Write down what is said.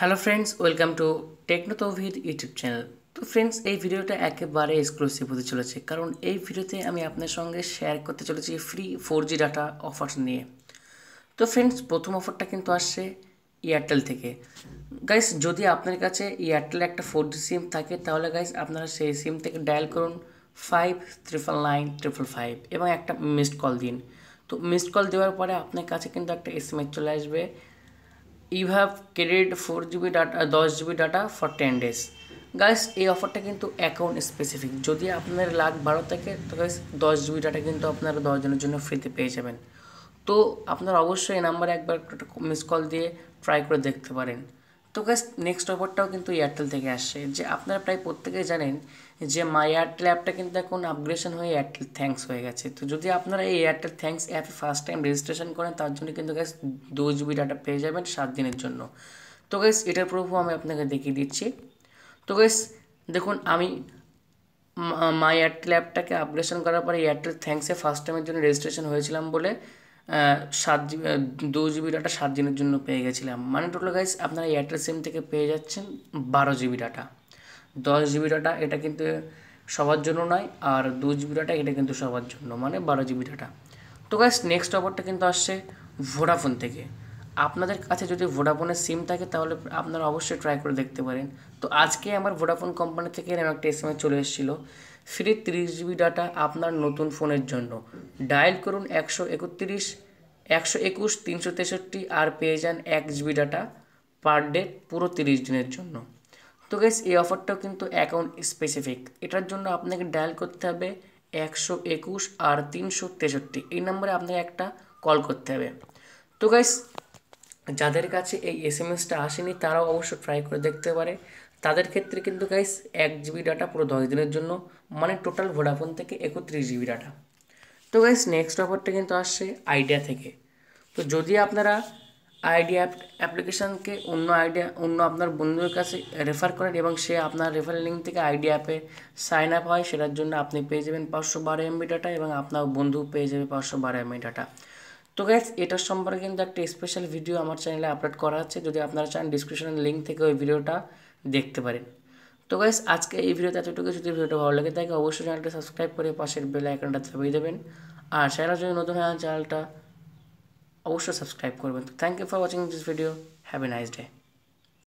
hello friends welcome to টেকনোতভিদ YouTube channel তো friends এই ভিডিওটা একেবারে এক্সক্লুসিভ হতে চলেছে কারণ এই ভিডিওতে আমি আপনার সঙ্গে শেয়ার করতে চলেছি free four G data offers নিয়ে তো ফ্রেন্ডস প্রথম অফারটা কিন্তু আসছে এয়ারটেল থেকে গাইস যদি আপনার কাছে এয়ারটেল একটা ফোর জি সিম থাকে তাহলে গাইস আপনারা সেই সিম থেকে ডায়াল করুন five triple nine triple five এবং একটা মিসড কল দিন তো মিসড কল দেওয়ার পরে আপনার কাছে কিন্তু একটা এস চলে আসবে you have credit four GB data দশ GB data for ten days guys এই অফারটা কিন্তু অ্যাকাউন্ট স্পেসিফিক যদি আপনার লাখ বারো থাকে তো গাইস দশ জিবি ডাটা কিন্তু আপনারা দশজনের জন্য ফ্রিতে পেয়ে যাবেন তো আপনারা অবশ্যই এই নাম্বারে একবার মিস কল দিয়ে ট্রাই করে দেখতে পারেন তো গ্যাস নেক্সট অফারটাও কিন্তু এয়ারটেল থেকে আসছে যে আপনারা প্রায় প্রত্যেকেই জানেন যে মাই এয়ারটেল অ্যাপটা কিন্তু এখন আপগ্রেশন হয়ে এয়ারটেল থ্যাঙ্কস হয়ে গেছে তো যদি আপনারা এই এয়ারটেল থ্যাঙ্কস অ্যাপে ফার্স্ট টাইম রেজিস্ট্রেশন করেন তার জন্য কিন্তু গ্যাস দু জিবি ডাটা পেয়ে যাবেন সাত দিনের জন্য তো গ্যাস এটার প্রুফও আমি আপনাকে দেখিয়ে দিচ্ছি তো গ্যাস দেখুন আমি মাই এয়ারটেল অ্যাপটাকে আপগ্রেশন করার পরে এয়ারটেল থ্যাঙ্কসে ফার্স্ট টাইমের জন্য রেজিস্ট্রেশন হয়েছিলাম বলে সাত দু জিবি ডাটা সাত দিনের জন্য পেয়ে গেছিলাম মানে টোটাল গাইজ আপনারা এয়ারটেল সিম থেকে পেয়ে যাচ্ছেন বারো জিবি ডাটা দশ জিবি ডাটা এটা কিন্তু সবার জন্য নয় আর দু জিবি ডাটা এটা কিন্তু সবার জন্য মানে বারো জিবি ডাটা তো গাইজ নেক্সট অফারটা কিন্তু আসছে ভোডাফোন থেকে আপনাদের কাছে যদি ভোডাফোনের সিম থাকে তাহলে আপনারা অবশ্যই ট্রাই করে দেখতে পারেন তো আজকে আমার ভোডাফোন কোম্পানি থেকে এরকম একটা এস চলে এসেছিলো ফ্রি তিরিশ জিবি ডাটা আপনার নতুন ফোনের জন্য ডায়াল করুন একশো একত্রিশ একশো একুশ তিনশো তেষট্টি আর পেয়ে যান এক জিবি ডাটা পার ডে পুরো তিরিশ দিনের জন্য তো গেস এই অফারটাও কিন্তু অ্যাকাউন্ট স্পেসিফিক এটার জন্য আপনাকে ডায়াল করতে হবে একশো একুশ আর তিনশো তেষট্টি এই নম্বরে আপনাকে একটা কল করতে হবে তো গাইস যাদের কাছে এই এস এম এসটা আসেনি তারাও অবশ্য ট্রাই করে দেখতে পারে তাদের ক্ষেত্রে কিন্তু গাইস এক জিবি ডাটা পুরো দশ দিনের জন্য মানে টোটাল ভোডাফোন থেকে একত্রিশ জিবি ডাটা তো গাইস নেক্সট অফারটা কিন্তু আসছে আইডিয়া থেকে তো যদি আপনারা আইডিয়া অ্যাপ্লিকেশানকে অন্য আইডিয়া অন্য আপনার বন্ধুর কাছে রেফার করেন এবং সে আপনার রেফার লিঙ্ক থেকে আইডিয়া অ্যাপে সাইন আপ হয় সেটার জন্য আপনি পেয়ে যাবেন পাঁচশো বারো এমবি ডাটা এবং আপনার বন্ধু পেয়ে যাবে পাঁচশো বারো এমবি ডাটা তো গ্যাস এটার সম্পর্কে কিন্তু একটা স্পেশাল ভিডিও আমার চ্যানেলে আপলোড করা আছে যদি আপনারা চান ডিসক্রিপশনের লিঙ্ক থেকে ওই ভিডিওটা দেখতে পারেন তো গাইস আজকে এই ভিডিওতে এতটুকু যদি ভিডিওটা ভালো লাগে তাকে অবশ্যই চ্যানেলটা সাবস্ক্রাইব করে পাশের বেল আইকনটা চাপিয়ে দেবেন আর চ্যানেল যদি নতুন হয় চ্যানেলটা অবশ্যই সাবস্ক্রাইব করবেন thank you for watching this video have a nice day